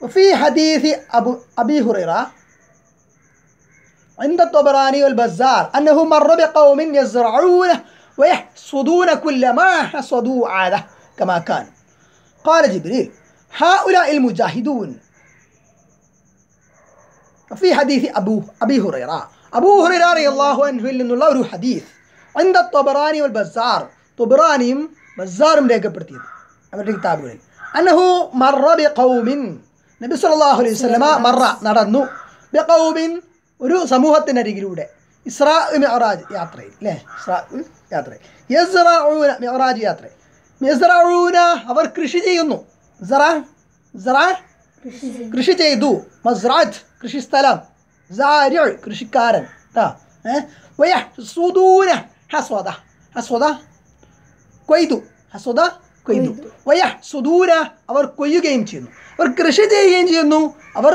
وفي حديث أبو أبي هريرة عند الطبراني والبزار أنه مر بقوم يزرعون ويحصدون كل ما حصدوا عاده كما كان قال جبريل هؤلاء المجاهدون وفي حديث أبو أبي هريرة أبو هريرة رضي الله عنه നിന്നുള്ള ഒരു حديث عند الطبراني والبزار طبرانيم بزارും രേഖപ്പെടുത്തിയത് അവരുടെ കിതാബുകളിൽ أنه مر بقوم നബി സല്ലാഹു അലൈഹി വസ്ലമ മറ നടന്നു ബിൻ ഒരു സമൂഹത്തിനരികിലൂടെ ഇസ്രാ മിറാജ് യാത്രയിൽ അല്ലേ ഇസ്രാ യാത്രയിൽ യസ്റൂന മിറാജ് യാത്രയിൽ യസ്റൂന അവർ കൃഷി ചെയ്യുന്നു കൃഷി ചെയ്തു മസ്റാജ് കൃഷി സ്ഥലം കൃഷിക്കാരൻ കൊയ്തു ഹസ്വദ കൊയ്തു വയ സുദൂര അവർ കൊയ്യുകയും ചെയ്യുന്നു അവർ കൃഷി ചെയ്യുകയും ചെയ്യുന്നു അവർ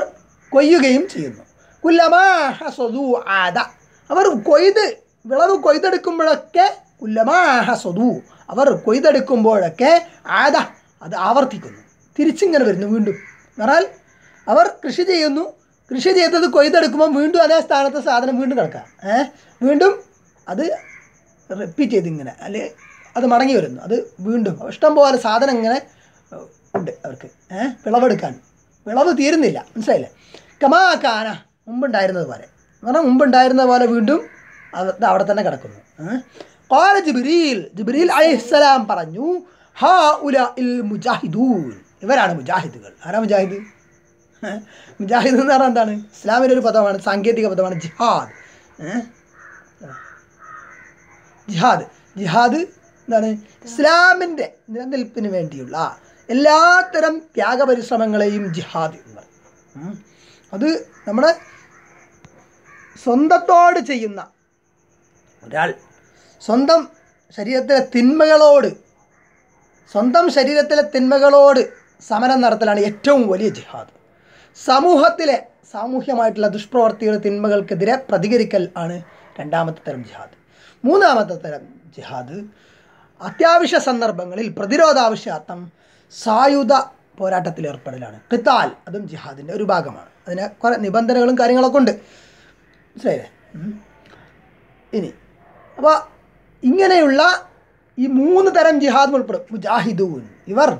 കൊയ്യുകയും ചെയ്യുന്നു കുല്ലമാഹ സ്വദൂ ആദ അവർ കൊയ്ത് വിളവ് കൊയ്തെടുക്കുമ്പോഴൊക്കെ കുല്ലമാഹ സ്വദൂ അവർ കൊയ്തെടുക്കുമ്പോഴൊക്കെ ആദ അത് ആവർത്തിക്കുന്നു തിരിച്ചിങ്ങനെ വരുന്നു വീണ്ടും എന്നാൽ അവർ കൃഷി ചെയ്യുന്നു കൃഷി ചെയ്തത് കൊയ്തെടുക്കുമ്പോൾ വീണ്ടും അതേ സ്ഥാനത്ത് സാധനം വീണ്ടും കിടക്കാം ഏഹ് വീണ്ടും അത് റിപ്പീറ്റ് ചെയ്തിങ്ങനെ അല്ലെ അത് മടങ്ങി വരുന്നു അത് വീണ്ടും ഇഷ്ടം പോലെ സാധനം ഇങ്ങനെ ഉണ്ട് അവർക്ക് വിളവെടുക്കാൻ വിളവ് തീരുന്നില്ല മനസ്സിലായില്ലേ കമാക്കാന മുമ്പുണ്ടായിരുന്നത് പോലെ എന്ന് പറഞ്ഞാൽ മുമ്പുണ്ടായിരുന്ന പോലെ വീണ്ടും അത് അവിടെ തന്നെ കിടക്കുന്നു കോല ജിബിരിൽ ജിബിരിൽ അലൈഹിസ്സലാം പറഞ്ഞു ഹാ ഉല ഇൽ മുജാഹിദൂൻ ഇവരാണ് മുജാഹിദുകൾ ആരാ മുജാഹിദ് മുജാഹിദ് എന്ന് പറഞ്ഞാൽ എന്താണ് ഇസ്ലാമിൻ്റെ ഒരു പദമാണ് സാങ്കേതിക പദമാണ് ജിഹാദ് ജിഹാദ് ജിഹാദ് എന്താണ് ഇസ്ലാമിൻ്റെ നിലനിൽപ്പിന് വേണ്ടിയുള്ള എല്ലാത്തരം ത്യാഗപരിശ്രമങ്ങളെയും ജിഹാദ് എന്ന് അത് നമ്മുടെ സ്വന്തത്തോട് ചെയ്യുന്ന ഒരാൾ സ്വന്തം ശരീരത്തിലെ തിന്മകളോട് സ്വന്തം ശരീരത്തിലെ തിന്മകളോട് സമരം നടത്തലാണ് ഏറ്റവും വലിയ ജിഹാദ് സമൂഹത്തിലെ സാമൂഹ്യമായിട്ടുള്ള ദുഷ്പ്രവർത്തികളുടെ തിന്മകൾക്കെതിരെ പ്രതികരിക്കൽ ആണ് രണ്ടാമത്തെ തരം ജിഹാദ് മൂന്നാമത്തെ തരം ജിഹാദ് അത്യാവശ്യ സന്ദർഭങ്ങളിൽ പ്രതിരോധാവശ്യാർത്ഥം സായുധ പോരാട്ടത്തിൽ ഏർപ്പെടലാണ് കിത്താൽ അതും ജിഹാദിൻ്റെ ഒരു ഭാഗമാണ് അതിന് കുറെ നിബന്ധനകളും കാര്യങ്ങളൊക്കെ ഉണ്ട് മനസ്സിലായില്ലേ ഇനി അപ്പോൾ ഇങ്ങനെയുള്ള ഈ മൂന്ന് തരം ജിഹാദും ഉൾപ്പെടും മുജാഹിദൂൻ ഇവർ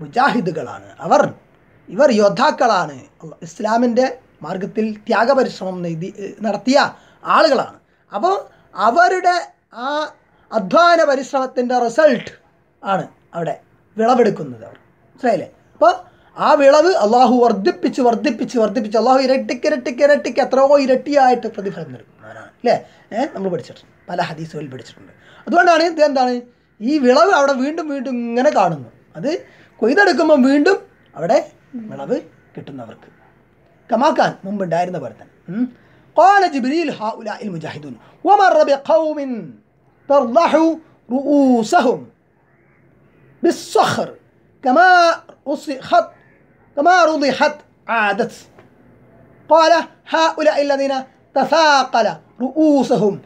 മുജാഹിദുകളാണ് അവർ ഇവർ യോദ്ധാക്കളാണ് ഇസ്ലാമിൻ്റെ മാർഗത്തിൽ ത്യാഗപരിശ്രമം നടത്തിയ ആളുകളാണ് അപ്പോൾ അവരുടെ ആ അധ്വാന പരിശ്രമത്തിൻ്റെ റിസൾട്ട് ആണ് അവിടെ വിളവെടുക്കുന്നത് അവർ മനസ്സിലായില്ലേ അപ്പോൾ ആ വിളവ് അള്ളാഹു വർദ്ധിപ്പിച്ച് വർദ്ധിപ്പിച്ച് വർദ്ധിപ്പിച്ച് അള്ളാഹു ഇരട്ടിക്ക് ഇരട്ടിക്ക് ഇരട്ടിക്ക് എത്രയോ ഇരട്ടിയായിട്ട് പ്രതിഫലം നൽകുന്നവനാണ് അല്ലേ നമ്മൾ പഠിച്ചിട്ടുണ്ട് പല ഹദീസുകളിൽ പഠിച്ചിട്ടുണ്ട് അതുകൊണ്ടാണ് ഇത് എന്താണ് ഈ വിളവ് അവിടെ വീണ്ടും വീണ്ടും ഇങ്ങനെ കാണുന്നു അത് കൊയ്തെടുക്കുമ്പം വീണ്ടും അവിടെ വിളവ് കിട്ടുന്നവർക്ക് കമാക്കാൻ മുമ്പുണ്ടായിരുന്ന പോലെ തന്നെ ജിബ്രീൽ ഹ മുജാഹിദൂൻ റബി ഖൗമിൻ ترضح رؤوسهم بالصخر كما رضحت كما رضحت عادت قال هؤلاء الذين تثاقل رؤوسهم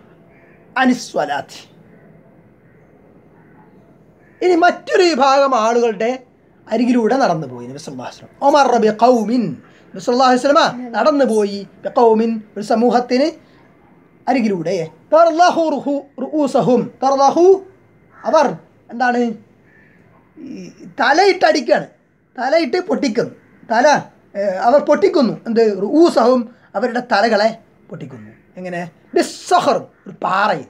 عن الصلاة إن ما تري بعض ما أقول ده أريد أن أرد نبوي نبي صلى الله عليه وسلم أمر بقوم نبي صلى الله عليه وسلم أرد نبوي بقوم بسموه التين أريد أن തർലഹു റുഹു അവർ എന്താണ് തലയിട്ടടിക്കുകയാണ് തലയിട്ട് പൊട്ടിക്കുന്നു തല അവർ പൊട്ടിക്കുന്നു എന്ത് ഊസഹും അവരുടെ തലകളെ പൊട്ടിക്കുന്നു എങ്ങനെ ഡിസ്സഹറും ഒരു പാറയിൽ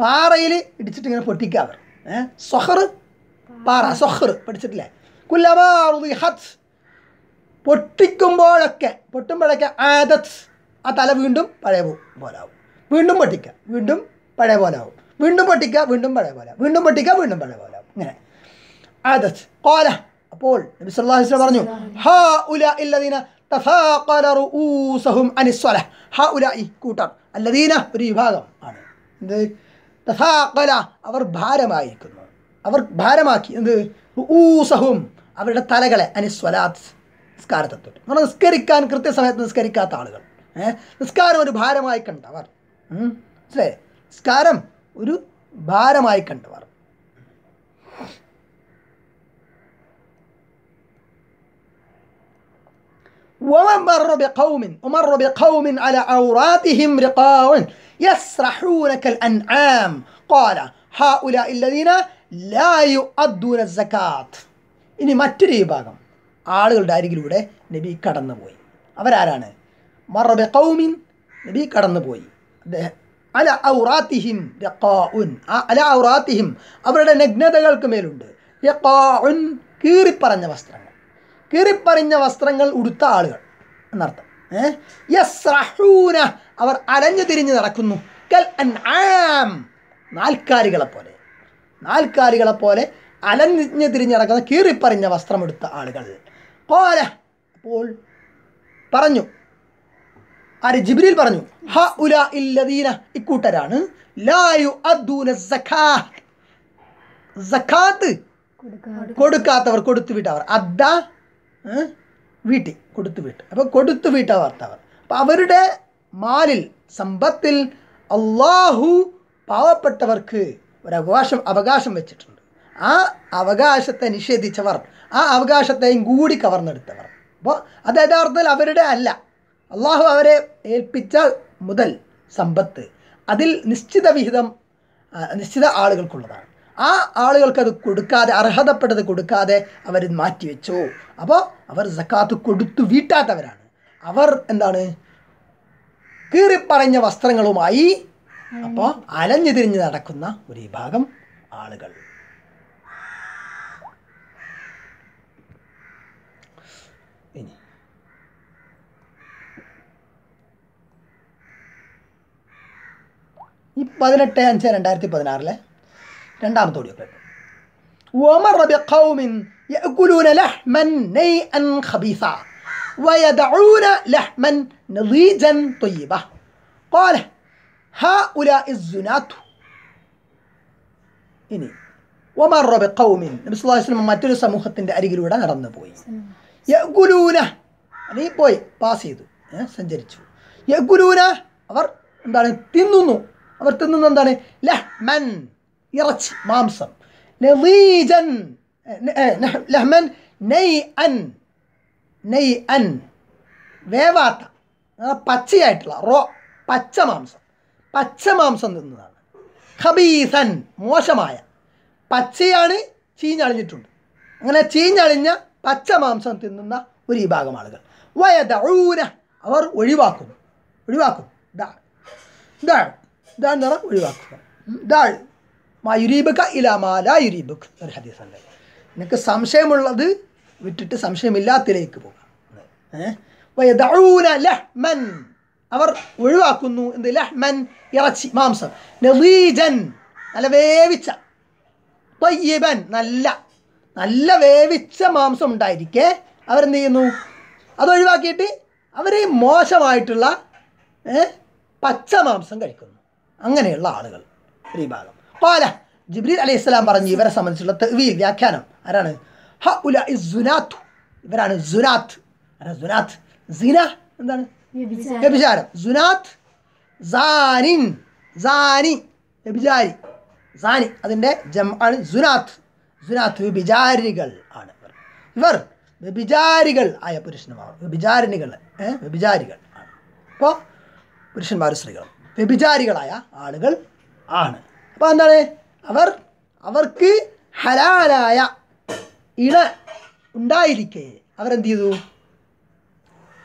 പാറയിൽ ഇടിച്ചിട്ട് ഇങ്ങനെ പൊട്ടിക്കുക അവർ ഏഹ് സൊഹർ പാറ സൊഹർ പഠിച്ചിട്ടില്ലേ കുല്ലമാറുഹത്ത് പൊട്ടിക്കുമ്പോഴൊക്കെ പൊട്ടുമ്പോഴൊക്കെ ആദത്ത് ആ തല വീണ്ടും പഴയ പോലാവും വീണ്ടും പൊട്ടിക്കുക വീണ്ടും പഴയ പോലെ ആവും വീണ്ടും പൊട്ടിക്കുക വീണ്ടും പഴയ പോലെ വീണ്ടും പൊട്ടിക്കുക വീണ്ടും പഴയ പോലെ ആവും ഇങ്ങനെ ആദസ് കോല അപ്പോൾ പറഞ്ഞു ഹാ ഉല ഇല്ലദീന തഥാഖല ഉല ഈ അല്ലദീന ഒരു വിഭാഗം ആണ് എന്ത് തഥാഖല അവർ ഭാരമായിരിക്കുന്നു അവർ ഭാരമാക്കി എന്ത് ഊസഹും അവരുടെ തലകളെ അനിസ്വലാത്ത് നിസ്കാരത്തൊട്ട് നമ്മൾ നിസ്കരിക്കാൻ കൃത്യസമയത്ത് നിസ്കരിക്കാത്ത ആളുകൾ നിസ്കാരം ഒരു ഭാരമായി കണ്ടവർ മനസ്സിലായി സ്കാരം ഒരു ഭാരമായി കണ്ടവർ ഇനി മറ്റൊരു വിഭാഗം ആളുകളുടെ അരികിലൂടെ നബി കടന്നുപോയി അവരാരാണ് നബി കടന്നുപോയി അല ഔറാത്തിഹിം റഖാഉൻ അല ഔറാത്തിഹിം അവരുടെ നഗ്നതകൾക്ക് മേലുണ്ട് യഖാഉൻ കീറിപ്പറഞ്ഞ വസ്ത്രങ്ങൾ കീറിപ്പറഞ്ഞ വസ്ത്രങ്ങൾ ഉടുത്ത ആളുകൾ എന്നർത്ഥം യസ്റഹൂന അവർ അലഞ്ഞു തിരിഞ്ഞ് നടക്കുന്നു കൽ അൻആം നാൽക്കാലികളെ പോലെ നാൽക്കാലികളെ പോലെ അലഞ്ഞു തിരിഞ്ഞ് നടക്കുന്ന കീറിപ്പറഞ്ഞ വസ്ത്രമെടുത്ത ആളുകൾ കോല അപ്പോൾ പറഞ്ഞു ആര് ജിബ്രീൽ പറഞ്ഞു ഹ ഉല ഇല്ലദീന ഇക്കൂട്ടരാണ് കൊടുക്കാത്തവർ കൊടുത്തു വിട്ടവർ അദ്ദ വീട്ടി കൊടുത്തു വിട്ട് അപ്പോൾ കൊടുത്തു വീട്ടാവാത്തവർ അപ്പൊ അവരുടെ മാലിൽ സമ്പത്തിൽ അള്ളാഹു പാവപ്പെട്ടവർക്ക് ഒരു അവകാശം അവകാശം വെച്ചിട്ടുണ്ട് ആ അവകാശത്തെ നിഷേധിച്ചവർ ആ അവകാശത്തെയും കൂടി കവർന്നെടുത്തവർ അപ്പോൾ അത് യഥാർത്ഥത്തിൽ അവരുടെ അല്ല അള്ളാഹു അവരെ ഏൽപ്പിച്ച മുതൽ സമ്പത്ത് അതിൽ നിശ്ചിത വിഹിതം നിശ്ചിത ആളുകൾക്കുള്ളതാണ് ആ ആളുകൾക്ക് അത് കൊടുക്കാതെ അർഹതപ്പെട്ടത് കൊടുക്കാതെ അവർ മാറ്റിവെച്ചു അപ്പോൾ അവർ സക്കാത്ത് കൊടുത്തു വീട്ടാത്തവരാണ് അവർ എന്താണ് കീറിപ്പറഞ്ഞ വസ്ത്രങ്ങളുമായി അപ്പോൾ അലഞ്ഞു തിരിഞ്ഞ് നടക്കുന്ന ഒരു വിഭാഗം ആളുകൾ പതിനെട്ട് അഞ്ച് രണ്ടായിരത്തി പതിനാറിലെ രണ്ടാമത്തെ ഓഡിയോ ക്ലിപ്പ് ഇനി മറ്റൊരു സമൂഹത്തിന്റെ അരികിലൂടെ നടന്നു പോയി പോയി പാസ് ചെയ്തു സഞ്ചരിച്ചു അവർ എന്താണ് തിന്നുന്നു അവർ തിന്നുന്ന എന്താണ് ലഹ്മൻ ഇറച്ചി മാംസം നെലീജൻ ലഹ്മൻ നെയ് അൻ നെയ് അൻ വേവാത്ത പച്ചയായിട്ടുള്ള റോ പച്ച മാംസം പച്ച മാംസം തിന്നതാണ് ഹബീസൻ മോശമായ പച്ചയാണ് ചീഞ്ഞളിഞ്ഞിട്ടുണ്ട് അങ്ങനെ ചീഞ്ഞളിഞ്ഞ പച്ച മാംസം തിന്നുന്ന ഒരു വിഭാഗം ആളുകൾ വയദൂന അവർ ഒഴിവാക്കുന്നു ഒഴിവാക്കും ഇതാണ് ദ നിറം ഒഴിവാക്കുക ദാൾ മായുരീബക്ക ഇലാമാല യുരീബക്ക് ഒരു ഹദീസുണ്ട് നിനക്ക് സംശയമുള്ളത് വിട്ടിട്ട് സംശയമില്ലാത്തിലേക്ക് പോകാം ലഹ്മൻ അവർ ഒഴിവാക്കുന്നു എന്ത് ലഹ്മൻ ഇറച്ചി മാംസം നദീജൻ നല്ല വേവിച്ച പയ്യബൻ നല്ല നല്ല വേവിച്ച മാംസം ഉണ്ടായിരിക്കെ അവരെന്ത് ചെയ്യുന്നു അതൊഴിവാക്കിയിട്ട് അവരെ മോശമായിട്ടുള്ള പച്ച മാംസം കഴിക്കുന്നു അങ്ങനെയുള്ള ആളുകൾ ഒരു വിഭാഗം പാല ജിബ്രീൽ അലി ഇസ്ലാം പറഞ്ഞു ഇവരെ സംബന്ധിച്ചുള്ള തെവി വ്യാഖ്യാനം ആരാണ് ഹ ഉല ഇസുനാത്തു ഇവരാണ് സുനാത്ത് സുനാത്ത് ജുനാത്ത് എന്താണ് വ്യഭിചാരം ജുനാത്ത് സാനിൻ സാനി വ്യഭിചാരി സാനി അതിൻ്റെ ജം സുനാത്ത് സുനാത്ത് വ്യഭിചാരികൾ ആണ് ഇവർ വ്യഭിചാരികൾ ആയ പുരുഷന്മാർ വ്യഭിചാരിണികൾ വ്യഭിചാരികൾ ആണ് അപ്പോൾ പുരുഷന്മാരും സ്ത്രീകളും വ്യഭിചാരികളായ ആളുകൾ ആണ് അപ്പോൾ എന്താണ് അവർ അവർക്ക് ഹലാലായ ഇണ ഉണ്ടായിരിക്കെ അവരെന്ത് ചെയ്തു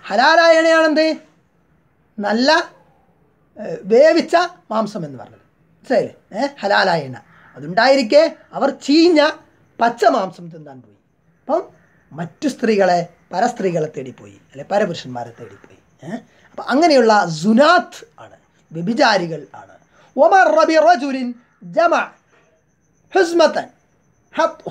ഹലാലായ ഇണയാണെന്ത് നല്ല വേവിച്ച മാംസം എന്ന് പറഞ്ഞത് മനസ്സിലായില്ലേ ഏഹ് ഹലാലായ ഇണ അതുണ്ടായിരിക്കെ അവർ ചീഞ്ഞ പച്ച മാംസം തിന്നാൻ പോയി അപ്പം മറ്റു സ്ത്രീകളെ പരസ്ത്രീകളെ തേടിപ്പോയി അല്ലെ പരപുരുഷന്മാരെ തേടിപ്പോയി ഏഹ് അപ്പം അങ്ങനെയുള്ള സുനാത്ത് ആണ് വ്യഭിചാരികൾ ആണ് ഒമർ റബി റജുലിൻ ജമ ഇനി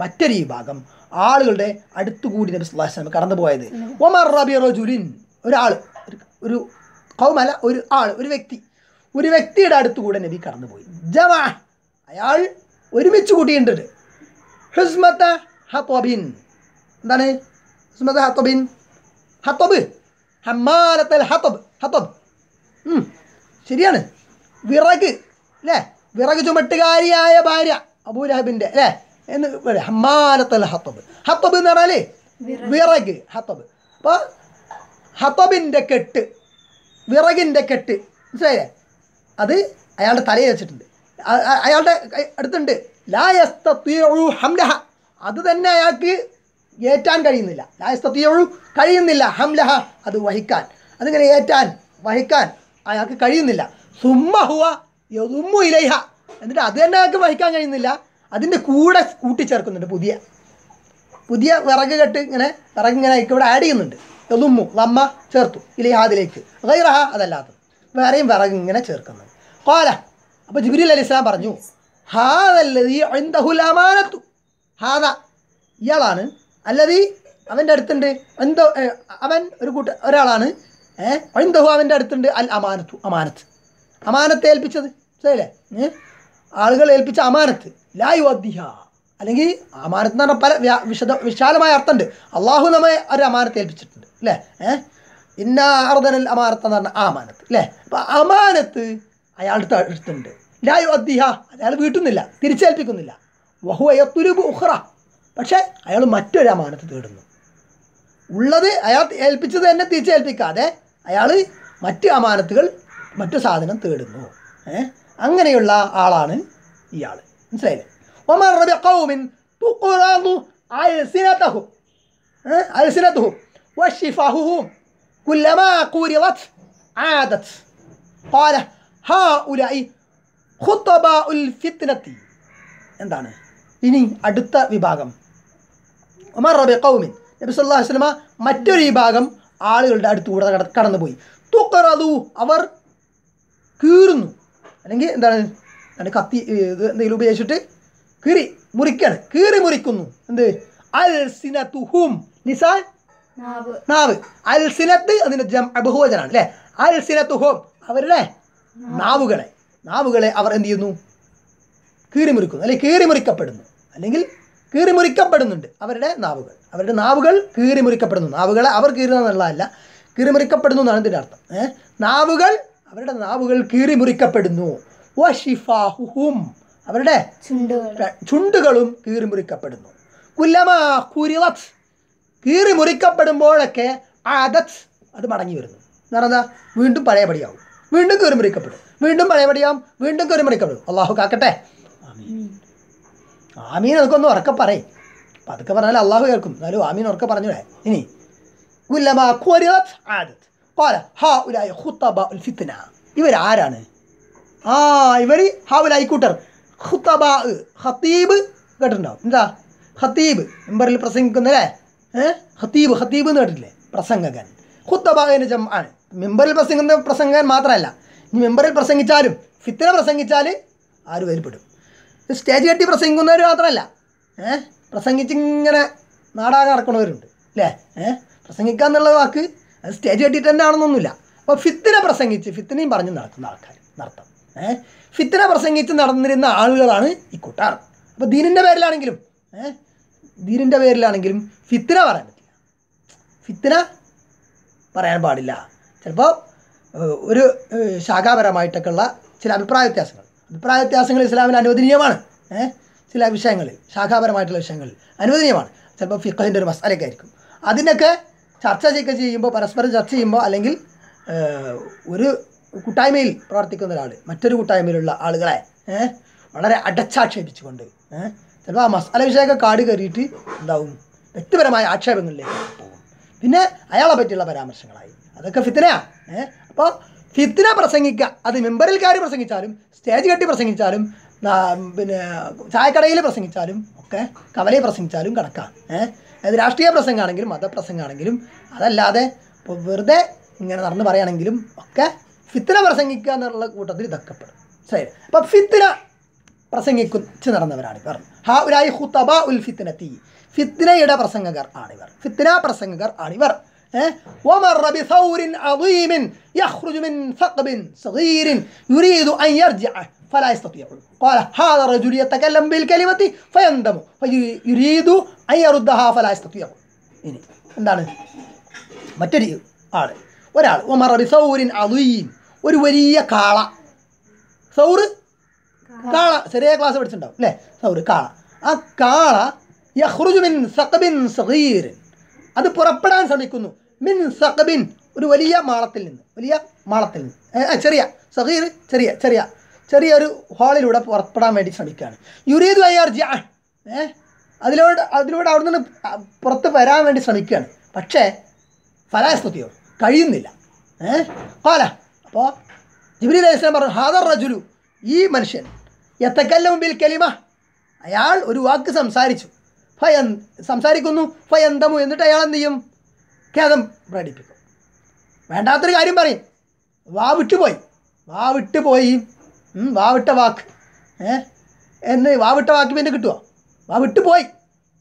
മറ്റൊരു ഭാഗം ആളുകളുടെ അടുത്തുകൂടി നബി കടന്നു പോയത് ഒമർ റബി റജുലിൻ ഒരാൾ ഒരു കൗമല ഒരു ആൾ ഒരു വ്യക്തി ഒരു വ്യക്തിയുടെ അടുത്തുകൂടെ നബി കടന്നുപോയി ജമാ അയാൾ ഒരുമിച്ച് കൂട്ടിയിട്ടുണ്ട് ഹുസ്മത്ത ഹത്തോബിൻ എന്താണ് ഹുസ്മത്ത ഹത്തോബിൻ ഹത്തോബ് ഹമാലത്തൽ ഹത്തോബ് ഹത്തോബ് ശരിയാണ് വിറക് അല്ലേ വിറക് ചുമട്ടുകാരിയായ ഭാര്യ അബൂലഹബിൻ്റെ അല്ലേ എന്ന് ഹമാലത്തൽ ഹത്തോബ് ഹത്തോബ് എന്ന് പറഞ്ഞാൽ വിറക് ഹത്തോബ് അപ്പോൾ ഹത്തോബിൻ്റെ കെട്ട് വിറകിൻ്റെ കെട്ട് മനസ്സിലായില്ലേ അത് അയാളുടെ തലയിൽ വെച്ചിട്ടുണ്ട് അയാളുടെ അടുത്തുണ്ട് ലായസ്തീഴു ഹംലഹ അത് തന്നെ അയാൾക്ക് ഏറ്റാൻ കഴിയുന്നില്ല ലായസ്തീഴു കഴിയുന്നില്ല ഹംലഹ അത് വഹിക്കാൻ അതിങ്ങനെ ഏറ്റാൻ വഹിക്കാൻ അയാൾക്ക് കഴിയുന്നില്ല സുമ്മഹുവ യതുമ്മു ഇലൈഹ എന്നിട്ട് അത് തന്നെ അയാൾക്ക് വഹിക്കാൻ കഴിയുന്നില്ല അതിൻ്റെ കൂടെ കൂട്ടിച്ചേർക്കുന്നുണ്ട് പുതിയ പുതിയ വിറക് കെട്ട് ഇങ്ങനെ വിറക് ഇങ്ങനെ ഇവിടെ ആഡ് ചെയ്യുന്നുണ്ട് യതുമ്മു വമ്മ ചേർത്തു ഇലൈഹ അതിലേക്ക് ഗൈറഹ വേറെയും വിറക് ഇങ്ങനെ ചേർക്കുന്നു കോല അപ്പോൾ ജിബിരിൽ അലി ഇസ്ലാം പറഞ്ഞു ഹാദല്ലതി അമാനത്തു ഹാദ ഇയാളാണ് അല്ലതി അവൻ്റെ അടുത്തുണ്ട് എന്തോ അവൻ ഒരു കൂട്ട ഒരാളാണ് ഏഹ് അഴിന്തഹു അവൻ്റെ അടുത്തുണ്ട് അൽ അമാനത്തു അമാനത്ത് അമാനത്ത് ഏൽപ്പിച്ചത് ശരിയല്ലേ ആളുകൾ ഏൽപ്പിച്ച അമാനത്ത് ലായു അദ്ദിഹ അല്ലെങ്കിൽ അമാനത്ത് എന്ന് പറഞ്ഞാൽ പല വിശദ വിശാലമായ അർത്ഥമുണ്ട് അള്ളാഹു നമ്മെ ഒരു അമാനത്ത് ഏൽപ്പിച്ചിട്ടുണ്ട് അല്ലേ ഏഹ് ഇന്ന അർദനൽ അമാനത്ത് എന്ന് പറഞ്ഞാൽ അമാനത്ത് അല്ലേ അപ്പം അമാനത്ത് അയാളുടെ അടുത്തുണ്ട് ലായു അദ്ദേഹ അയാൾ വീട്ടുന്നില്ല തിരിച്ചേൽപ്പിക്കുന്നില്ല വഹു അയത്തുരുബ് ഉഹ്റ പക്ഷേ അയാൾ മറ്റൊരമാനത്ത് തേടുന്നു ഉള്ളത് അയാൾ ഏൽപ്പിച്ചത് തന്നെ തിരിച്ചേൽപ്പിക്കാതെ അയാൾ മറ്റ് അമാനത്തുകൾ മറ്റു സാധനം തേടുന്നു അങ്ങനെയുള്ള ആളാണ് ഇയാൾ മനസ്സിലായില്ലേ ഒമർ റബി കൗമിൻ തുഖുറാദു കുല്ലമാ ആദത് എന്താണ് ഇനി അടുത്ത വിഭാഗം ഒമർ റബി കൗമിൻ നബിസ്വല്ലാസ്ലമ മറ്റൊരു വിഭാഗം ആളുകളുടെ അടുത്ത് കൂടെ കട കടന്നുപോയി തൂക്കറതു അവർ കീറുന്നു അല്ലെങ്കിൽ എന്താണ് എന്താണ് കത്തി എന്തെങ്കിലും ഉപയോഗിച്ചിട്ട് കീറി മുറിക്കാണ് കീറി മുറിക്കുന്നു എന്ത് അൽ സിനത്തുഹും നിസാൻ നാവ് അൽ സിനത്ത് അതിൻ്റെ ജം അബഹുവചനാണ് അല്ലേ അൽ സിനത്തുഹും അവരുടെ നാവുകളെ നാവുകളെ അവർ എന്ത് ചെയ്യുന്നു കീറിമുറിക്കുന്നു അല്ലെങ്കിൽ കീറിമുറിക്കപ്പെടുന്നു അല്ലെങ്കിൽ കീറിമുറിക്കപ്പെടുന്നുണ്ട് അവരുടെ നാവുകൾ അവരുടെ നാവുകൾ കീറിമുറിക്കപ്പെടുന്നു നാവുകളെ അവർ കീറുന്നതല്ല കീറിമുറിക്കപ്പെടുന്നു എന്നാണ് ഇതിൻ്റെ അർത്ഥം ഏഹ് നാവുകൾ അവരുടെ നാവുകൾ കീറിമുറിക്കപ്പെടുന്നു അവരുടെ ചുണ്ടുകളും കീറിമുറിക്കപ്പെടുന്നു കുല്ലമാ കീറിമുറിക്കപ്പെടുമ്പോഴൊക്കെ അത് മടങ്ങി വരുന്നു എന്ന് പറഞ്ഞാൽ വീണ്ടും പഴയപടിയാവും വീണ്ടും കരുമറിക്കപ്പെടും വീണ്ടും പഴയപടിയാം വീണ്ടും കരുമറിക്കപ്പെടും അള്ളാഹു കാക്കട്ടെ ആമീൻ അതൊക്കൊന്ന് ഉറക്കെ പറയും അപ്പം അതൊക്കെ പറഞ്ഞാൽ അള്ളാഹു കേൾക്കും എന്നാലും ആമീൻ ഉറക്കെ പറഞ്ഞൂടെ ഇനി ഇവരാരാണ് ആ ഇവർ ഹാവുലായിക്കൂട്ടർ ഹുത്തബ ഹത്തീബ് കേട്ടിട്ടുണ്ടാവും എന്താ ഹത്തീബ് മെമ്പറിൽ പ്രസംഗിക്കുന്നല്ലേ ഹത്തീബ് ഹത്തീബ് എന്ന് കേട്ടിട്ടില്ലേ പ്രസംഗകൻ ഖുത്തബാഹിന് ജംആാണ് മെമ്പറിൽ പ്രസംഗിക്കുന്ന പ്രസംഗം മാത്രമല്ല ഇനി മെമ്പറിൽ പ്രസംഗിച്ചാലും ഫിത്തിനെ പ്രസംഗിച്ചാൽ ആര് വരിപ്പെടും സ്റ്റേജ് കെട്ടി പ്രസംഗിക്കുന്നവർ മാത്രമല്ല ഏഹ് പ്രസംഗിച്ചിങ്ങനെ നാടാകെ നടക്കുന്നവരുണ്ട് അല്ലേ ഏഹ് പ്രസംഗിക്കുക എന്നുള്ള വാക്ക് അത് സ്റ്റേജ് കെട്ടിയിട്ട് തന്നെ ആണെന്നൊന്നുമില്ല അപ്പോൾ ഫിത്തിനെ പ്രസംഗിച്ച് ഫിത്തിനെയും പറഞ്ഞ് നടക്കുന്ന ആൾക്കാർ നടത്തം ഏഹ് ഫിത്തിനെ പ്രസംഗിച്ച് നടന്നിരുന്ന ആളുകളാണ് ഈ കൂട്ടാർ അപ്പോൾ ദീനിൻ്റെ പേരിലാണെങ്കിലും ഏഹ് ദീനിൻ്റെ പേരിലാണെങ്കിലും ഫിത്തിന പറയാൻ പറ്റില്ല ഫിത്തിന പറയാൻ പാടില്ല ചിലപ്പോൾ ഒരു ശാഖാപരമായിട്ടൊക്കെയുള്ള ചില അഭിപ്രായ വ്യത്യാസങ്ങൾ അഭിപ്രായ വ്യത്യാസങ്ങൾ ഇസ്ലാമിന് അനുവദനീയമാണ് ചില വിഷയങ്ങളിൽ ശാഖാപരമായിട്ടുള്ള വിഷയങ്ങളിൽ അനുവദനീയമാണ് ചിലപ്പോൾ ഫിഖഹിൻ്റെ ഒരു മസാലയൊക്കെ ആയിരിക്കും അതിനൊക്കെ ചർച്ച ചെയ്യുക ചെയ്യുമ്പോൾ പരസ്പരം ചർച്ച ചെയ്യുമ്പോൾ അല്ലെങ്കിൽ ഒരു കൂട്ടായ്മയിൽ പ്രവർത്തിക്കുന്ന ഒരാൾ മറ്റൊരു കൂട്ടായ്മയിലുള്ള ആളുകളെ വളരെ അടച്ചാക്ഷേപിച്ചുകൊണ്ട് ചിലപ്പോൾ ആ മസാല വിഷയമൊക്കെ കാട് കയറിയിട്ട് എന്താവും വ്യക്തിപരമായ ആക്ഷേപങ്ങളിലേക്ക് പിന്നെ അയാളെ പറ്റിയുള്ള പരാമർശങ്ങളായി അതൊക്കെ ഫിത്തിനയാ ഏഹ് അപ്പോൾ ഫിത്തിന പ്രസംഗിക്കുക അത് മെമ്പറിൽ കയറി പ്രസംഗിച്ചാലും സ്റ്റേജ് കെട്ടി പ്രസംഗിച്ചാലും പിന്നെ ചായക്കടയിൽ പ്രസംഗിച്ചാലും ഒക്കെ കവലയിൽ പ്രസംഗിച്ചാലും കിടക്കാം ഏഹ് അത് രാഷ്ട്രീയ പ്രസംഗമാണെങ്കിലും മതപ്രസംഗമാണെങ്കിലും അതല്ലാതെ ഇപ്പോൾ വെറുതെ ഇങ്ങനെ നടന്ന് പറയുകയാണെങ്കിലും ഒക്കെ ഫിത്തിന പ്രസംഗിക്കുക എന്നുള്ള കൂട്ടത്തിൽ ഇതൊക്കെ പെടും ശരി അപ്പം ഫിത്തിന പ്രസംഗിക്കുച്ച് നടന്നവരാണ് പറഞ്ഞു ഹാ ഉലായി ഹുത്തബ ഉൽ ഫിത്തിന തീ ഫിത്നയുടെ പ്രസംഗകർ ആണിവർ ഫിത്ന പ്രസംഗകർ ആണിവർ എന്താണ് മറ്റൊരു ആള് ഒരാൾ ഒമർ സൗറിൻ അലുയിൻ ഒരു വലിയ കാള സൗറ് കാള ചെറിയ ക്ലാസ് പഠിച്ചിട്ടുണ്ടാവും അല്ലേ സൗറ് കാള ആ കാള അത് പുറപ്പെടാൻ ശ്രമിക്കുന്നു മിൻ സഖബിൻ ഒരു വലിയ മാളത്തിൽ നിന്ന് വലിയ മാളത്തിൽ നിന്ന് ചെറിയ സഹീർ ചെറിയ ചെറിയ ചെറിയ ഒരു ഹാളിലൂടെ പുറപ്പെടാൻ വേണ്ടി ശ്രമിക്കുകയാണ് യുരീദ് അയ്യാർ ഏഹ് അതിലൂടെ അതിലൂടെ അവിടെ നിന്ന് പുറത്ത് വരാൻ വേണ്ടി ശ്രമിക്കുകയാണ് പക്ഷേ ഫലാസ്തുതിയോ കഴിയുന്നില്ല ഏഹ് കോല അപ്പോൾ ജിബ്രീൽ അലൈഹി പറഞ്ഞു ഹാദർ റജുലു ഈ മനുഷ്യൻ എത്തക്കല്ല ബിൽ കലിമ അയാൾ ഒരു വാക്ക് സംസാരിച്ചു ഫയ സംസാരിക്കുന്നു ഫയന്തമു എന്നിട്ട് അയാൾ എന്ത് ചെയ്യും ഖേദം പ്രകടിപ്പിക്കും വേണ്ടാത്തൊരു കാര്യം പറയും വാ വിട്ടുപോയി വാ വിട്ടുപോയി വാ വിട്ട വാക്ക് ഏ എന്ന് വാ വിട്ട വാക്ക് പിന്നെ കിട്ടുമോ വാ വിട്ടുപോയി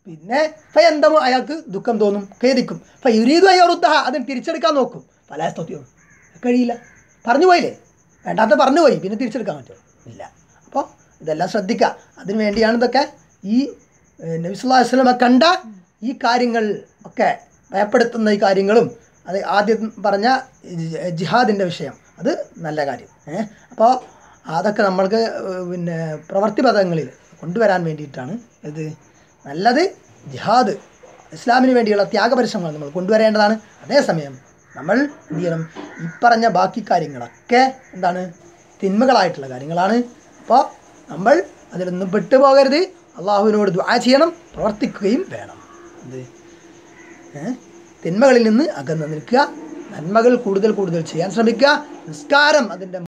പിന്നെ ഫയന്തമു അയാൾക്ക് ദുഃഖം തോന്നും ഖേദിക്കും ഫ യുരീതു അയ്യോറുദ്ധ അതിന് തിരിച്ചെടുക്കാൻ നോക്കും പല സ്തുതിയോടും കഴിയില്ല പറഞ്ഞു പോയില്ലേ വേണ്ടാത്ത പറഞ്ഞു പോയി പിന്നെ തിരിച്ചെടുക്കാൻ പറ്റുമോ ഇല്ല അപ്പോൾ ഇതെല്ലാം ശ്രദ്ധിക്കുക അതിന് വേണ്ടിയാണ് ഇതൊക്കെ ഈ നബിസ്വല്ലാസ്ലമ കണ്ട ഈ കാര്യങ്ങൾ ഒക്കെ ഭയപ്പെടുത്തുന്ന ഈ കാര്യങ്ങളും അത് ആദ്യം പറഞ്ഞ ജിഹാദിൻ്റെ വിഷയം അത് നല്ല കാര്യം അപ്പോൾ അതൊക്കെ നമ്മൾക്ക് പിന്നെ പ്രവൃത്തി പദങ്ങളിൽ കൊണ്ടുവരാൻ വേണ്ടിയിട്ടാണ് ഇത് നല്ലത് ജിഹാദ് ഇസ്ലാമിന് വേണ്ടിയുള്ള ത്യാഗപരിശ്രമങ്ങൾ നമ്മൾ കൊണ്ടുവരേണ്ടതാണ് അതേസമയം നമ്മൾ എന്ത് ചെയ്യണം ഈ പറഞ്ഞ ബാക്കി കാര്യങ്ങളൊക്കെ എന്താണ് തിന്മകളായിട്ടുള്ള കാര്യങ്ങളാണ് അപ്പോൾ നമ്മൾ അതിലൊന്നും പെട്ടുപോകരുത് അള്ളാഹുവിനോട് ദ്വാ ചെയ്യണം പ്രവർത്തിക്കുകയും വേണം അത് തിന്മകളിൽ നിന്ന് അകന്ന് നിൽക്കുക നന്മകൾ കൂടുതൽ കൂടുതൽ ചെയ്യാൻ ശ്രമിക്കുക നിസ്കാരം അതിൻ്റെ